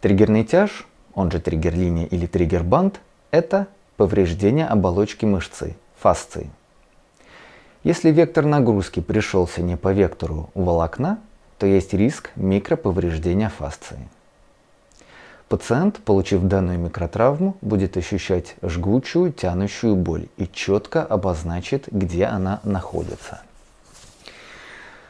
Триггерный тяж, он же триггер-линия или триггер-банд, это повреждение оболочки мышцы, фасции. Если вектор нагрузки пришелся не по вектору волокна, то есть риск микроповреждения фасции. Пациент, получив данную микротравму, будет ощущать жгучую тянущую боль и четко обозначит, где она находится.